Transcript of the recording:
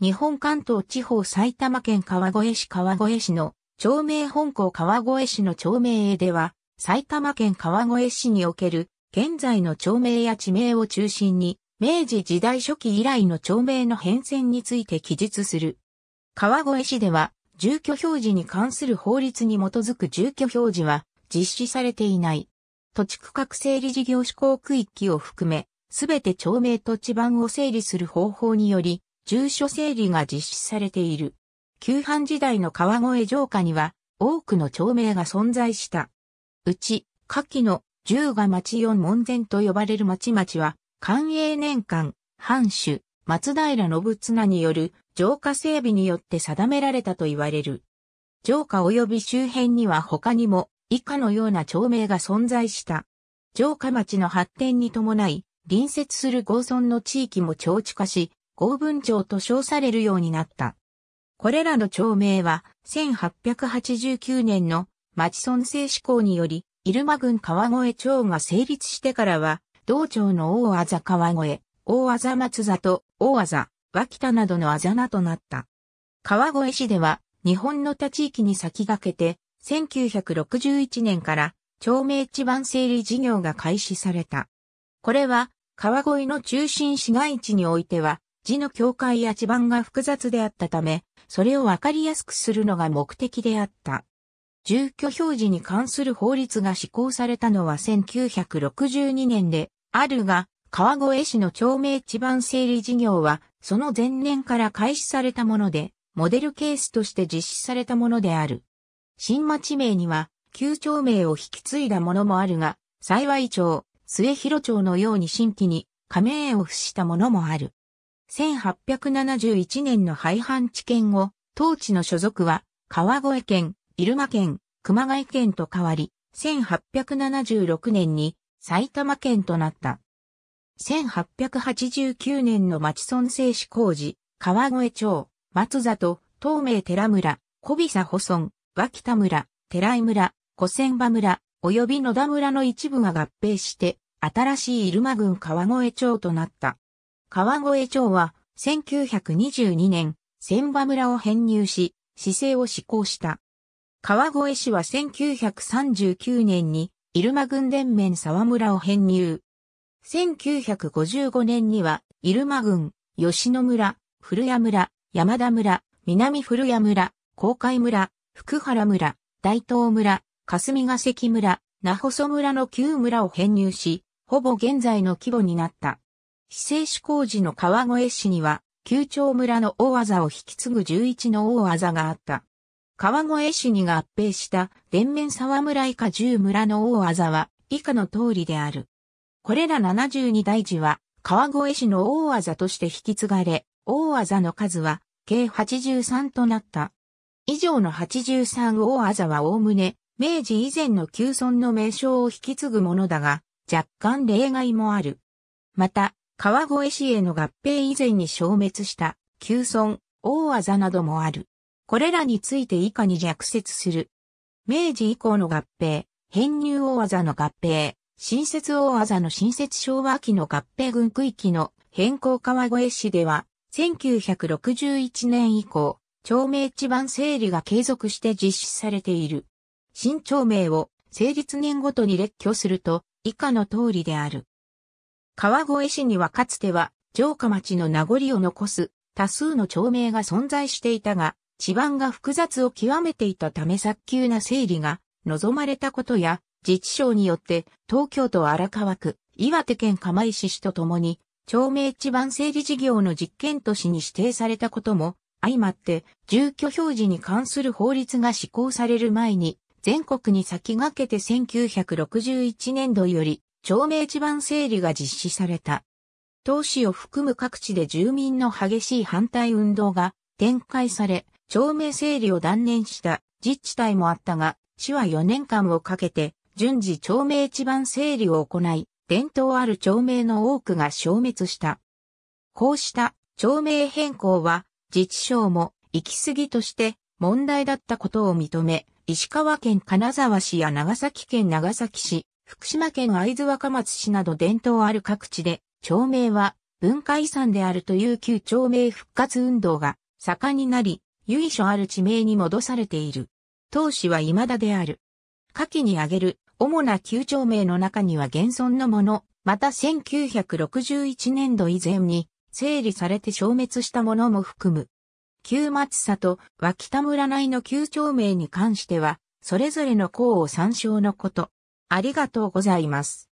日本関東地方埼玉県川越市川越市の町名本校川越市の町名へでは、埼玉県川越市における現在の町名や地名を中心に、明治時代初期以来の町名の変遷について記述する。川越市では、住居表示に関する法律に基づく住居表示は実施されていない。土地区画整理事業施行区域を含め、すべて町名と地盤を整理する方法により、住所整理が実施されている。旧藩時代の川越城下には多くの町名が存在した。うち、下記の十賀町四門前と呼ばれる町々は、寛永年間、藩主、松平信綱による城下整備によって定められたと言われる。城下及び周辺には他にも以下のような町名が存在した。城下町の発展に伴い、隣接する豪村の地域も町地化し、合文帳と称されるようになった。これらの町名は、1889年の町村制施行により、入間郡川越町が成立してからは、同町の大あざ川越、大あざ松里、大あざ、脇田などのあざ名となった。川越市では、日本の他地域に先駆けて、1961年から町名地盤整理事業が開始された。これは、川越の中心市街地においては、字の境界や地盤が複雑であったため、それをわかりやすくするのが目的であった。住居表示に関する法律が施行されたのは1962年で、あるが、川越市の町名地盤整理事業は、その前年から開始されたもので、モデルケースとして実施されたものである。新町名には、旧町名を引き継いだものもあるが、幸町、末広町のように新規に加盟を付したものもある。1871年の廃藩置県後、当地の所属は川越県、入間県、熊谷県と変わり、1876年に埼玉県となった。1889年の町村制施工事、川越町、松里、東名寺村、小比佐保村、脇田村、寺井村、古仙場村、及び野田村の一部が合併して、新しい入間郡川越町となった。川越町は、1922年、千葉村を編入し、市政を施行した。川越市は1939年に、入間郡連綿沢村を編入。1955年には、入間郡、吉野村、古谷村、山田村、南古谷村、公海村、福原村、大東村、霞ヶ関村、那細村の旧村を編入し、ほぼ現在の規模になった。非正主工事の川越市には、九町村の大技を引き継ぐ11の大技があった。川越市に合併した伝面沢村以下10村の大技は以下の通りである。これら72大寺は川越市の大技として引き継がれ、大技の数は計83となった。以上の83大技はおおむね明治以前の旧村の名称を引き継ぐものだが、若干例外もある。また、川越市への合併以前に消滅した、旧村、大技などもある。これらについて以下に略説する。明治以降の合併、編入大技の合併、新設大技の新設昭和期の合併軍区域の変更川越市では、1961年以降、町名地盤整理が継続して実施されている。新町名を成立年ごとに列挙すると、以下の通りである。川越市にはかつては城下町の名残を残す多数の町名が存在していたが、地盤が複雑を極めていたため早急な整理が望まれたことや、自治省によって東京都荒川区、岩手県釜石市とともに、町名地盤整理事業の実験都市に指定されたことも、相まって住居表示に関する法律が施行される前に、全国に先駆けて1961年度より町名地盤整理が実施された。当市を含む各地で住民の激しい反対運動が展開され、町名整理を断念した自治体もあったが、市は4年間をかけて順次町名地盤整理を行い、伝統ある町名の多くが消滅した。こうした町名変更は自治省も行き過ぎとして問題だったことを認め、石川県金沢市や長崎県長崎市、福島県会津若松市など伝統ある各地で、町名は文化遺産であるという旧町名復活運動が盛んになり、由緒ある地名に戻されている。当市は未だである。下記に挙げる主な旧町名の中には現存のもの、また1961年度以前に整理されて消滅したものも含む。旧松里、脇田村内の旧町名に関しては、それぞれの項を参照のこと。ありがとうございます。